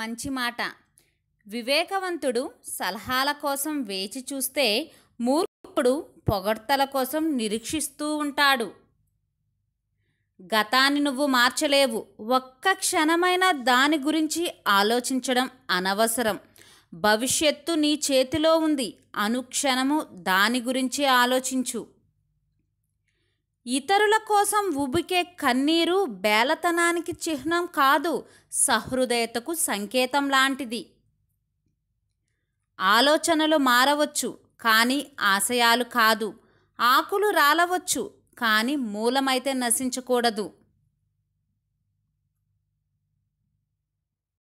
మంచి మాట వివేకవంతుడు సలహాల కోసం వేచి చూస్తే మూర్ఖుడు పొగడ్తల కోసం నిరీక్షిస్తూ ఉంటాడు గతాన్ని నువ్వు మార్చలేవు ఒక్క క్షణమైన దాని గురించి ఆలోచించడం అనవసరం భవిష్యత్తు నీ చేతిలో ఉంది అనుక్షణము దాని గురించి ఆలోచించు ఇతరుల కోసం ఉబికే కన్నీరు బేలతనానికి చిహ్నం కాదు సహృదయతకు సంకేతం లాంటిది ఆలోచనలు మారవచ్చు కానీ ఆశయాలు కాదు ఆకులు రాలవచ్చు కానీ మూలమైతే నశించకూడదు